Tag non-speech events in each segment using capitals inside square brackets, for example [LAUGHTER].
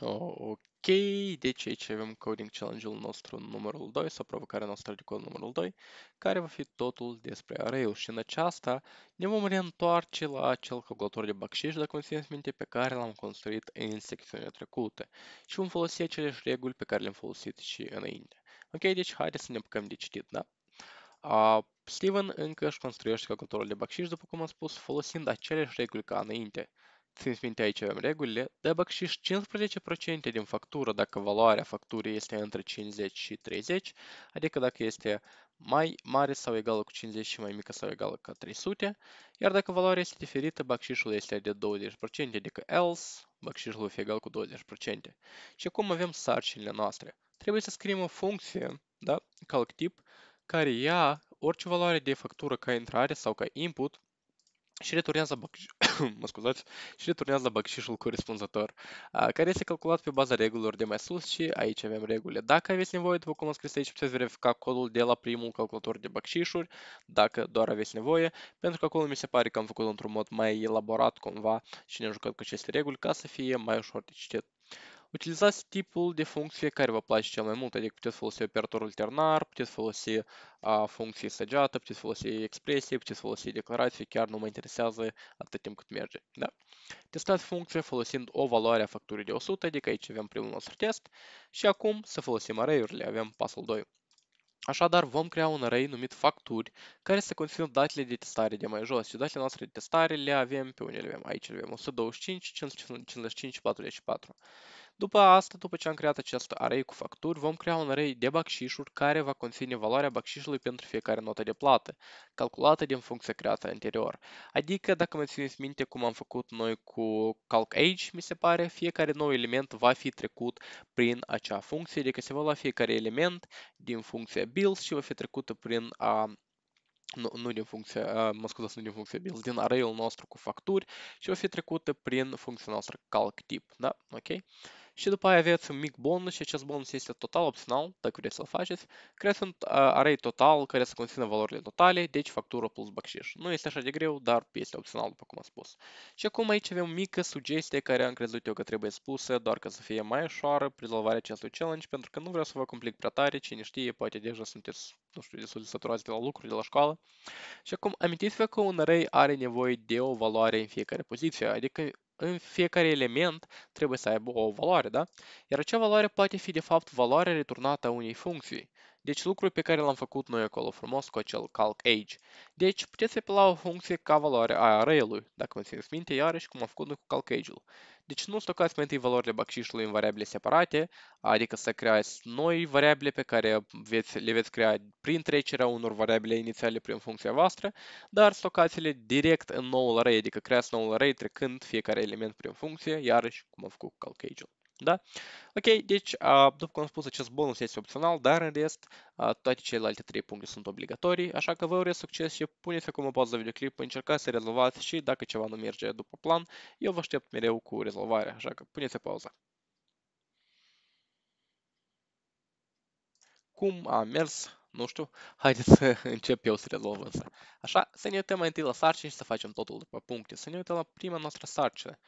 Oh, ok, deci aici avem coding challenge-ul nostru numărul 2 sau provocarea noastră de cod numărul 2, care va fi totul despre array-ul și în aceasta ne vom reîntoarce la acel calculator de bacșiș, dacă îmi țineți minte, pe care l-am construit în secțiunea trecută și vom folosi aceleași reguli pe care le-am folosit și înainte. Ok, deci haideți să ne apucăm de citit, da? Uh, Steven încă își construiește calculatorul de bacșiș, după cum am spus, folosind aceleași reguli ca înainte țineți minte aici avem regulile, dar băgșiși 15% din factură dacă valoarea facturii este între 50 și 30, adică dacă este mai mare sau egală cu 50 și mai mică sau egală ca 300, iar dacă valoarea este diferită, bacșișul este de 20%, adică else, bacșișul va fi egal cu 20%. Și cum avem sarcinile noastre? Trebuie să scriem o funcție, da, calc tip, care ia orice valoare de factură ca intrare sau ca input și returnează, băc- [COUGHS] mă scuzați, și returnează bacșișul corespunzător, care este calculat pe baza regulilor de mai sus și aici avem regulile. Dacă aveți nevoie, după cum am scris aici, puteți verifica codul de la primul calculator de bacșișuri, dacă doar aveți nevoie, pentru că acolo mi se pare că am făcut într-un mod mai elaborat cumva și ne-am jucat cu aceste reguli ca să fie mai ușor de citit. Utilizați tipul de funcție care vă place cel mai mult, adică puteți folosi operatorul ternar, puteți folosi a, funcție săgeată, puteți folosi expresie, puteți folosi declarații, chiar nu mă interesează atât timp cât merge. Da. Testați funcția folosind o valoare a facturii de 100, adică aici avem primul nostru test și acum să folosim array-urile, avem pasul 2. Așadar, vom crea un array numit facturi, care să conțină datele de testare de mai jos. Și datele noastre de testare le avem pe le avem. Aici le avem 125, 555, 44. După asta, după ce am creat acest array cu facturi, vom crea un array de bacșișuri care va conține valoarea bacșișului pentru fiecare notă de plată, calculată din funcția creată anterior. Adică, dacă mă țineți minte cum am făcut noi cu calc age, mi se pare, fiecare nou element va fi trecut prin acea funcție, adică se va lua fiecare element din funcția bills și va fi trecută prin a, nu, nu din funcția, mă scuzați, nu din funcția build, din array-ul nostru cu facturi și va fi trecută prin funcția noastră calc tip, da? Ok? și după aia aveți un mic bonus și acest bonus este total opțional, dacă vreți să-l faceți. Creați un array total care să conțină valorile totale, deci factură plus bacșiș. Nu este așa de greu, dar este opțional, după cum am spus. Și acum aici avem o mică sugestie care am crezut eu că trebuie spusă, doar ca să fie mai ușoară rezolvarea acestui challenge, pentru că nu vreau să vă complic prea tare, cine știe, poate deja sunteți, nu știu, destul de saturați de la lucruri, de la școală. Și acum amintiți-vă că un array are nevoie de o valoare în fiecare poziție, adică în fiecare element trebuie să aibă o valoare, da? Iar acea valoare poate fi de fapt valoarea returnată a unei funcții. Deci lucrul pe care l-am făcut noi acolo frumos cu acel calc age. Deci puteți apela o funcție ca valoare a array-ului, dacă vă țineți minte iarăși cum am făcut noi cu calc age-ul. Deci nu stocați mai întâi valorile baxișului în variabile separate, adică să creați noi variabile pe care veți, le veți crea prin trecerea unor variabile inițiale prin funcția voastră, dar stocați-le direct în noul array, adică creați noul array trecând fiecare element prin funcție, iarăși cum am făcut cu calc age-ul. Da? Ok, deci, după cum am spus, acest bonus este opțional, dar în rest, toate celelalte trei puncte sunt obligatorii, așa că vă urez succes și puneți acum o pauză videoclip, încercați să rezolvați și dacă ceva nu merge după plan, eu vă aștept mereu cu rezolvarea, așa că puneți pauză. Cum a mers? Nu știu. Haideți să [LAUGHS] încep eu să rezolv însă. Așa, să ne uităm mai întâi la sarcini și să facem totul după puncte. Să ne uităm la prima noastră sarcină.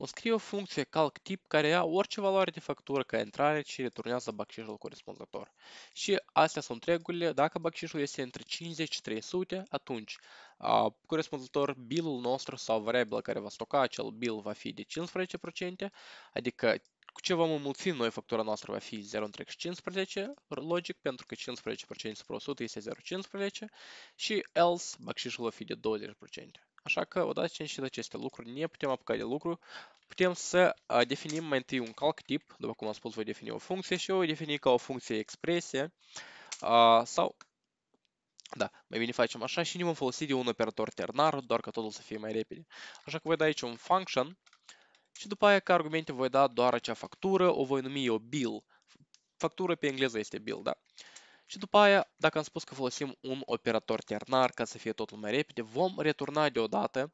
O scrie o funcție calc tip care ia orice valoare de factură ca intrare și returnează bacșișul corespunzător. Și astea sunt regulile. Dacă bacșișul este între 50 și 300, atunci a, corespunzător billul nostru sau variabila care va stoca acel bill va fi de 15%, adică cu ce vom înmulți noi factura noastră va fi 0,15, logic, pentru că 15% supra 100 este 0,15 și else, bacșișul va fi de 20%. Așa că odată ce am aceste lucruri, ne putem apuca de lucru. Putem să definim mai întâi un calc tip, după cum am spus, voi defini o funcție și eu o defini ca o funcție expresie sau da, mai bine facem așa și ne vom folosi de un operator ternar, doar ca totul să fie mai repede. Așa că voi da aici un function și după aia ca argumente voi da doar acea factură, o voi numi eu bill. Factură pe engleză este bill, da? Și după aia, dacă am spus că folosim un operator ternar ca să fie totul mai repede, vom returna deodată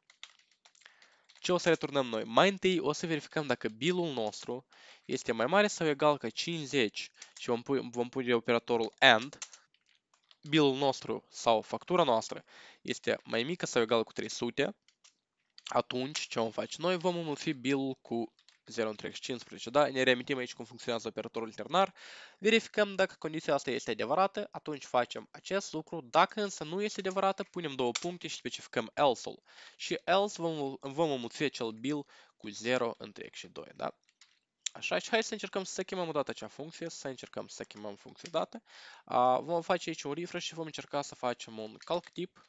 ce o să returnăm noi? Mai întâi o să verificăm dacă bilul nostru este mai mare sau egal ca 50 și vom, pu vom pune operatorul AND. Bilul nostru sau factura noastră este mai mică sau egal cu 300. Atunci, ce vom face noi? Vom înmulți bilul cu 0 întreg 15, da? Ne reamintim aici cum funcționează operatorul ternar. Verificăm dacă condiția asta este adevărată, atunci facem acest lucru. Dacă însă nu este adevărată, punem două puncte și specificăm else-ul. Și else vom, vom înmulți acel bill cu 0 întreg și 2, da? Așa, și hai să încercăm să chemăm o dată acea funcție, să încercăm să chemăm funcție dată. vom face aici un refresh și vom încerca să facem un calc tip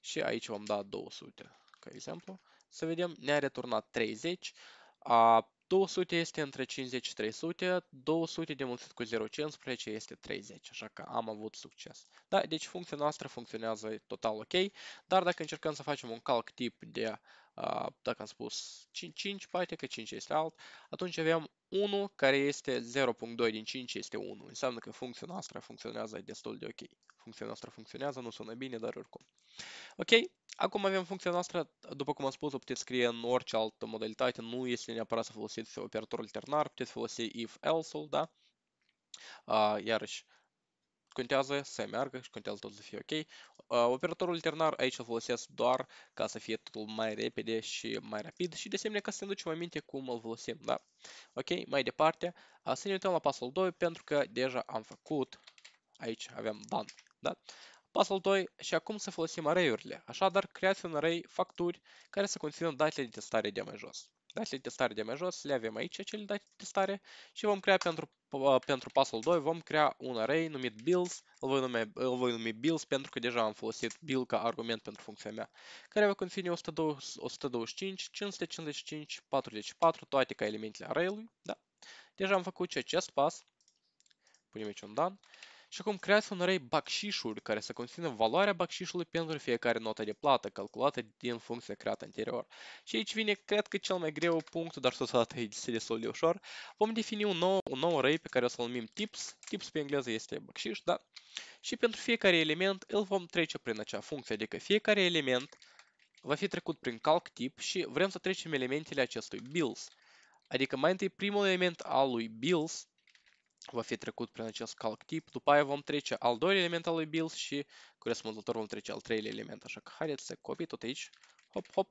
și aici vom da 200, ca exemplu. Să vedem, ne-a returnat 30. A, 200 este între 50 și 300, 200 mulțit cu 0,15 este 30, așa că am avut succes. Da, deci funcția noastră funcționează total ok, dar dacă încercăm să facem un calc tip de, uh, dacă am spus 5, 5, poate că 5 este alt, atunci avem 1 care este 0.2 din 5 este 1. Înseamnă că funcția noastră funcționează destul de ok. Funcția noastră funcționează, nu sună bine, dar oricum. Ok, Acum avem funcția noastră, după cum am spus, o puteți scrie în orice altă modalitate, nu este neapărat să folosiți operatorul ternar, puteți folosi if-else-ul, da? Uh, iarăși, contează să meargă și contează tot să fie ok. Uh, operatorul ternar aici îl folosesc doar ca să fie totul mai repede și mai rapid și de asemenea ca să ne ducem aminte cum îl folosim, da? Ok, mai departe, uh, să ne uităm la pasul 2 pentru că deja am făcut, aici avem ban, da? Pasul 2 și acum să folosim array-urile, așadar creați un array facturi care să conțină datele de testare de mai jos. Datele de testare de mai jos le avem aici, acele date de testare, și vom crea pentru, uh, pentru pasul 2, vom crea un array numit bills, îl voi, nume, îl voi numi bills pentru că deja am folosit bill ca argument pentru funcția mea, care va conține 125, 555, 44, toate ca elementele array-ului, da? Deja am făcut și acest pas, punem aici un done și cum creați un array bacșișuri care să conțină valoarea bacșișului pentru fiecare notă de plată calculată din funcția creată anterior. Și aici vine, cred că, cel mai greu punct, dar totodată aici este destul de ușor. Vom defini un nou, un nou array pe care o să-l numim tips. Tips pe engleză este bacșiș, da? Și pentru fiecare element îl vom trece prin acea funcție, adică fiecare element va fi trecut prin calc tip și vrem să trecem elementele acestui bills. Adică mai întâi primul element al lui bills va fi trecut prin acest calc tip, după aia vom trece al doilea element al lui build și corespunzător vom trece al treilea element. Așa că haideți să copii tot aici, hop, hop,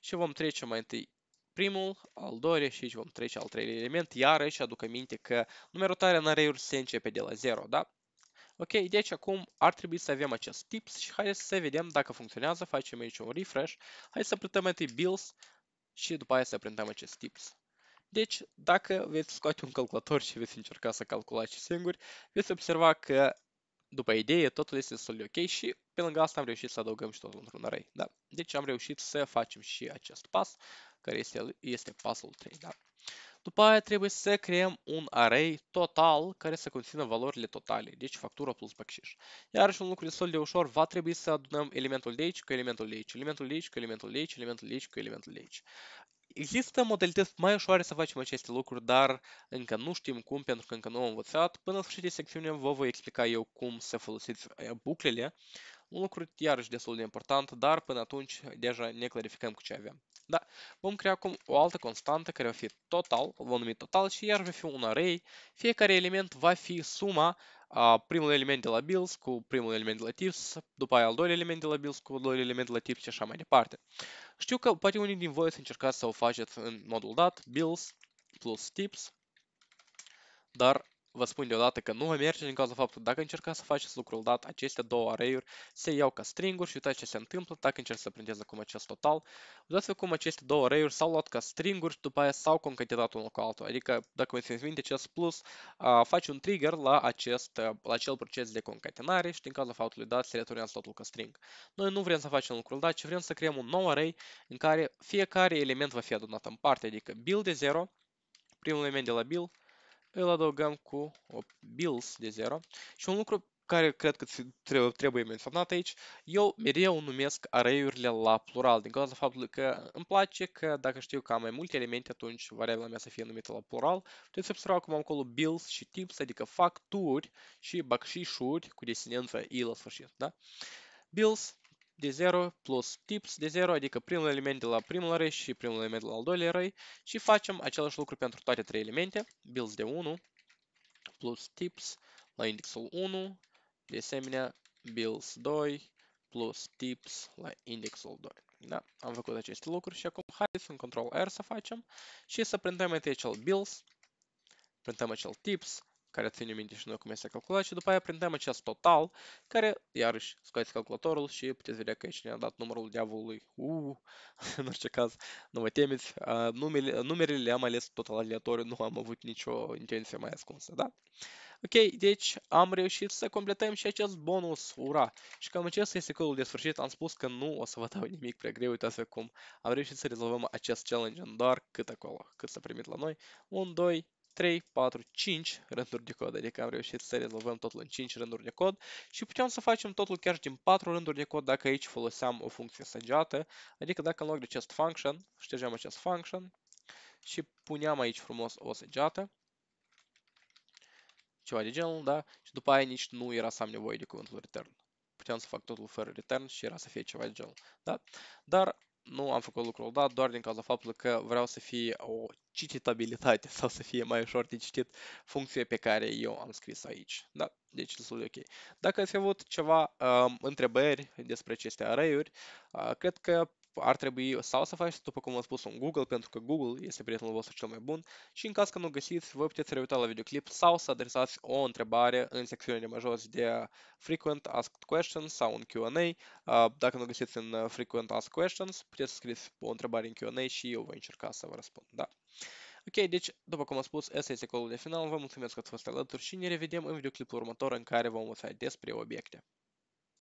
și vom trece mai întâi primul, al doilea și aici vom trece al treilea element. Iar aici aduc aminte că numerotarea în array-uri se începe de la 0, da? Ok, deci acum ar trebui să avem acest tips și haideți să vedem dacă funcționează, facem aici un refresh. Hai să printăm întâi builds și după aia să printăm acest tips. Deci, dacă veți scoate un calculator și veți încerca să calculați singuri, veți observa că, după idee, totul este destul de ok și, pe lângă asta, am reușit să adăugăm și totul într-un array. Da? Deci, am reușit să facem și acest pas, care este, este pasul 3. Da? După aia trebuie să creăm un array total care să conțină valorile totale, deci factura plus iar și un lucru destul de ușor, va trebui să adunăm elementul de aici cu elementul de aici, elementul de aici cu elementul de aici, elementul de aici cu elementul de aici. Există modalități mai ușoare să facem aceste lucruri, dar încă nu știm cum pentru că încă nu am învățat. Până la sfârșitul secțiunii vă voi explica eu cum să folosiți eh, buclele, un lucru iarăși destul de important, dar până atunci deja ne clarificăm cu ce avem. Da, vom crea acum o altă constantă care va fi total, vom numi total și iar va fi un array. Fiecare element va fi suma primul element de la Bills cu primul element de la Tips, după aia al doilea element de la Bills cu al doilea element de la Tips și așa mai departe. Știu că poate unii din voi să încercați să o faceți în modul dat, Bills plus Tips, dar Vă spun deodată că nu va merge din cauza faptului dacă încercați să faceți lucrul dat, aceste două array-uri se iau ca stringuri și uitați ce se întâmplă dacă încerc să prindeți acum acest total. Uitați-vă cum aceste două array-uri s-au luat ca stringuri și după aia s-au concatenat unul cu altul. Adică, dacă vă țineți minte, acest plus uh, face un trigger la, acest, la acel proces de concatenare și din cauza faptului dat se returnează totul ca string. Noi nu vrem să facem lucrul dat, ci vrem să creăm un nou array în care fiecare element va fi adunat în parte, adică build de 0, primul element de la build, îl adăugăm cu o bills de 0 și un lucru care cred că trebuie menționat aici, eu mereu numesc areurile la plural, din cauza faptului că îmi place că dacă știu că am mai multe elemente, atunci variabila mea să fie numită la plural. Puteți să observa cum am acolo bills și tips, adică facturi și bacșișuri cu desinență i la sfârșit, da? Bills de 0 plus tips de 0, adică primul element de la primul array și primul element de la al doilea array și facem același lucru pentru toate trei elemente, builds de 1 plus tips la indexul 1, de asemenea builds 2 plus tips la indexul 2. Da, am făcut aceste lucruri și acum haideți în control R să facem și să printăm întâi acel builds, printăm acel tips care ține minte și noi cum este calculat și după aia prindem acest total, care, iarăși, scoateți calculatorul și puteți vedea că aici ne-a dat numărul diavolului. Uuu, [LAUGHS] în orice caz, nu vă temeți, numele, numerele le-am ales total aleatoriu, nu am avut nicio intenție mai ascunsă, da? Ok, deci am reușit să completăm și acest bonus, ura! Și cam acesta este codul de sfârșit, am spus că nu o să vă dau nimic prea greu, uitați-vă cum am reușit să rezolvăm acest challenge în doar cât acolo, cât s-a primit la noi, 1, 2, 3, 4, 5 rânduri de cod, adică am reușit să rezolvăm totul în 5 rânduri de cod și putem să facem totul chiar și din 4 rânduri de cod dacă aici foloseam o funcție săgeată, adică dacă în loc de acest function, ștergeam acest function și puneam aici frumos o săgeată, ceva de genul, da? Și după aia nici nu era să am nevoie de cuvântul return. Puteam să fac totul fără return și era să fie ceva de genul, da? Dar nu am făcut lucrul dat doar din cauza faptului că vreau să fie o cititabilitate [LAUGHS] sau să fie mai ușor de citit funcție pe care eu am scris aici. Da? Deci destul de ok. Dacă ați avut ceva uh, întrebări despre aceste array uh, cred că ar trebui sau să faceți, după cum am spus, un Google, pentru că Google este prietenul vostru cel mai bun și în caz că nu găsiți, vă puteți reuita la videoclip sau să adresați o întrebare în secțiunea de mai jos de Frequent Asked Questions sau un Q&A. Uh, dacă nu găsiți în uh, Frequent Asked Questions, puteți să scrieți o întrebare în Q&A și eu voi încerca să vă răspund. Da. Ok, deci, după cum am spus, asta este colul de final. Vă mulțumesc că ați fost alături și ne revedem în videoclipul următor în care vom învăța despre obiecte.